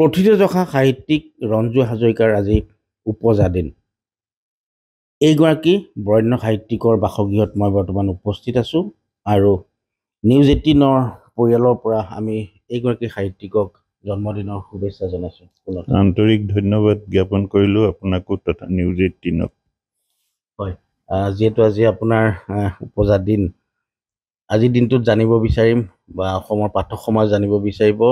প্ৰথিতযশা সাহিত্যিক ৰঞ্জু হাজৰিকাৰ আজি উপজা দিন এইগৰাকী বৰণ্য সাহিত্যিকৰ বাসগৃহত মই বৰ্তমান উপস্থিত আছোঁ আৰু নিউজ এইটিনৰ পৰিয়ালৰ পৰা আমি এইগৰাকী সাহিত্যিকক জন্মদিনৰ শুভেচ্ছা জনাইছোঁ আন্তৰিক ধন্যবাদ জ্ঞাপন কৰিলোঁ আপোনাকো তথা নিউজ এইটিনক হয় যিহেতু আজি আপোনাৰ উপজা দিন আজি দিনটোত জানিব বিচাৰিম বা অসমৰ পাঠক সমাজ জানিব বিচাৰিব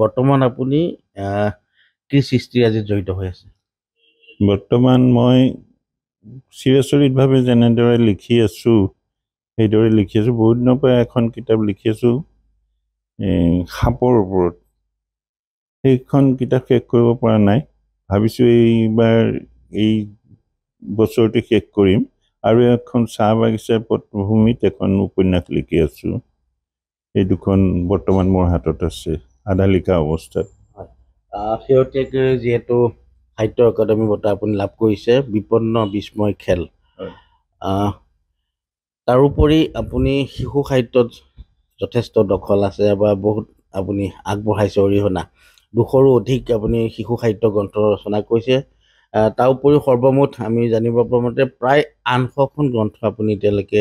বৰ্তমান আপুনি কি সৃষ্টিৰ আজি জড়িত হৈ আছে বৰ্তমান মই চিৰাচৰিতভাৱে যেনেদৰে লিখি আছোঁ সেইদৰে লিখি আছোঁ বহুত দিনৰ পৰা এখন কিতাপ লিখি আছোঁ সাপৰ ওপৰত সেইখন কিতাপ শেষ কৰিব পৰা নাই ভাবিছোঁ এইবাৰ এই বছৰটো শেষ কৰিম আৰু এখন চাহ বাগিচাৰ পটভূমিত এখন উপন্যাস লিখি আছোঁ এই দুখন বৰ্তমান মোৰ হাতত আছে আধালিখা অৱস্থাত শেহতীয়াকৈ যিহেতু সাহিত্য একাডেমী বঁটা আপুনি লাভ কৰিছে বিপন্ন বিস্ময় খেল তাৰোপৰি আপুনি শিশু সাহিত্যত যথেষ্ট দখল আছে বা বহুত আপুনি আগবঢ়াইছে অৰিহণা দুশৰো অধিক আপুনি শিশু সাহিত্য গ্ৰন্থ ৰচনা কৰিছে তাৰ উপৰিও সৰ্বমুঠ আমি জানিব পৰা মতে প্ৰায় আঠশখন গ্ৰন্থ আপুনি এতিয়ালৈকে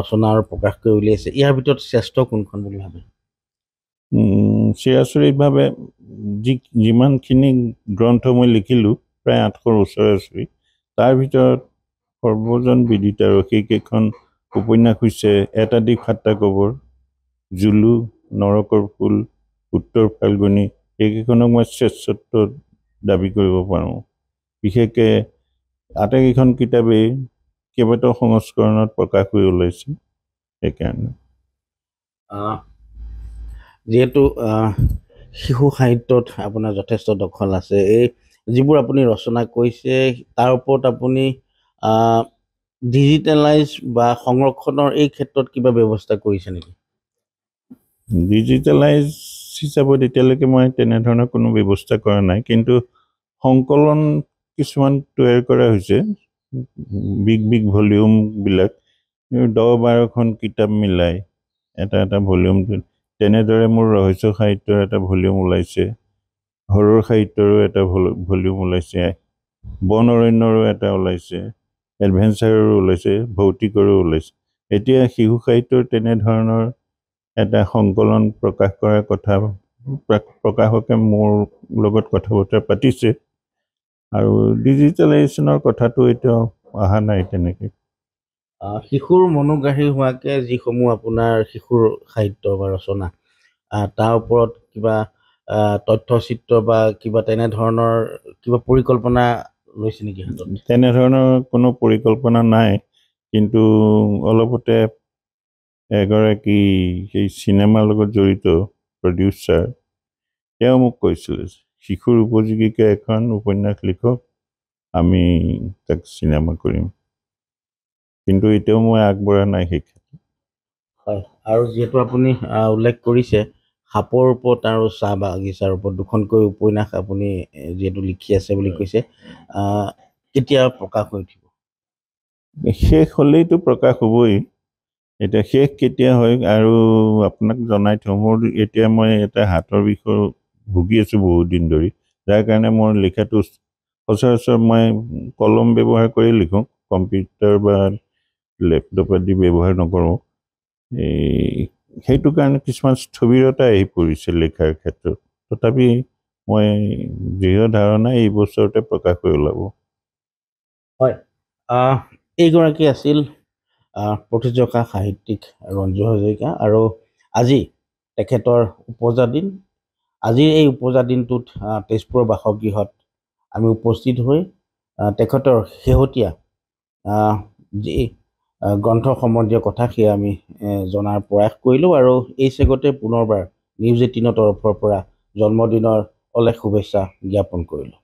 ৰচনা আৰু প্ৰকাশ কৰি উলিয়াইছে ইয়াৰ ভিতৰত শ্ৰেষ্ঠ কোনখন বুলি ভাবে চিৰাচৰিতভাৱে যি যিমানখিনি গ্ৰন্থ মই লিখিলোঁ প্ৰায় আঠশৰ ওচৰে ওচৰি তাৰ ভিতৰত সৰ্বজন বিদিত আৰু সেইকেইখন উপন্যাস হৈছে এটা দ্বীপ সাতটা কবৰ জুলু নৰকৰ ফুল উত্তৰ ফাল্গুনি সেইকেইখনক মই শ্ৰেষ্ঠত্ব দাবী কৰিব পাৰোঁ বিশেষকৈ আটাইকেইখন কিতাপেই কেইবাটাও সংস্কৰণত প্ৰকাশ হৈ ওলাইছে সেইকাৰণে যিহেতু শিশু সাহিত্যত আপোনাৰ যথেষ্ট দখল আছে এই যিবোৰ আপুনি ৰচনা কৰিছে তাৰ ওপৰত আপুনি ডিজিটেলাইজ বা সংৰক্ষণৰ এই ক্ষেত্ৰত কিবা ব্যৱস্থা কৰিছে নেকি ডিজিটেলাইজ হিচাপত এতিয়ালৈকে মই তেনেধৰণৰ কোনো ব্যৱস্থা কৰা নাই কিন্তু সংকলন কিছুমান তৈয়াৰ কৰা হৈছে বিগ বিগ ভলিউমবিলাক দহ বাৰখন কিতাপ মিলাই এটা এটা ভলিউম তেনেদৰে মোৰ ৰহস্য সাহিত্যৰ এটা ভলিউম ওলাইছে হৰৰ সাহিত্যৰো এটা ভলিউম ওলাইছে বন অৰণ্যৰো এটা ওলাইছে এডভেঞ্চাৰৰো ওলাইছে ভৌতিকৰো ওলাইছে এতিয়া শিশু সাহিত্যৰ তেনেধৰণৰ এটা সংকলন প্ৰকাশ কৰাৰ কথা প্ৰকাশকে মোৰ লগত কথা বতৰা পাতিছে আৰু ডিজিটেলাইজেশ্যনৰ কথাটো এতিয়াও অহা নাই তেনেকৈ শিশুৰ মনোগ্ৰাহী হোৱাকৈ যিসমূহ আপোনাৰ শিশুৰ সাহিত্য বা ৰচনা তাৰ ওপৰত কিবা তথ্য চিত্ৰ বা কিবা তেনেধৰণৰ কিবা পৰিকল্পনা লৈছে নেকি তেনেধৰণৰ কোনো পৰিকল্পনা নাই কিন্তু অলপতে এগৰাকী সেই চিনেমাৰ লগত জড়িত প্ৰডিউচাৰ তেওঁ মোক কৈছিলে শিশুৰ উপযোগীকৈ এখন উপন্যাস লিখক আমি তাক চিনেমা কৰিম কিন্তু এতিয়াও মই আগবঢ়া নাই সেই ক্ষেত্ৰত হয় আৰু যিহেতু আপুনি উল্লেখ কৰিছে সাপৰ ওপৰত আৰু চাহ বাগিচাৰ ওপৰত দুখনকৈ উপন্যাস আপুনি যিহেতু লিখি আছে বুলি কৈছে কেতিয়া প্ৰকাশ হৈ উঠিব শেষ হ'লেইতো প্ৰকাশ হ'বই এতিয়া শেষ কেতিয়া হয় আৰু আপোনাক জনাই থওঁ মোৰ এতিয়া মই এটা হাতৰ বিষয়ে ভুগি আছোঁ বহুত দিন ধৰি যাৰ কাৰণে মোৰ লিখাটো সচৰাচৰ মই কলম ব্যৱহাৰ কৰি লিখোঁ কম্পিউটাৰ বা লেপটপত দি ব্যৱহাৰ নকৰোঁ এই সেইটো কাৰণে কিছুমান স্থবিৰতা আহি পৰিছে লিখাৰ ক্ষেত্ৰত তথাপি মই দৃঢ় ধাৰণা এই বছৰতে প্ৰকাশ কৰি ওলাব হয় এইগৰাকী আছিল প্ৰতিযোগা সাহিত্যিক ৰঞ্জু হাজৰিকা আৰু আজি তেখেতৰ উপজা দিন আজিৰ এই উপজা দিনটোত তেজপুৰৰ বাসগৃহত আমি উপস্থিত হৈ তেখেতৰ শেহতীয়া যি গ্ৰন্থ সম্বন্ধীয় কথা সেয়া আমি জনাৰ প্ৰয়াস কৰিলোঁ আৰু এই চেগতে পুনৰবাৰ নিউজ এইটিনৰ তৰফৰ পৰা জন্মদিনৰ অলেখ শুভেচ্ছা জ্ঞাপন কৰিলোঁ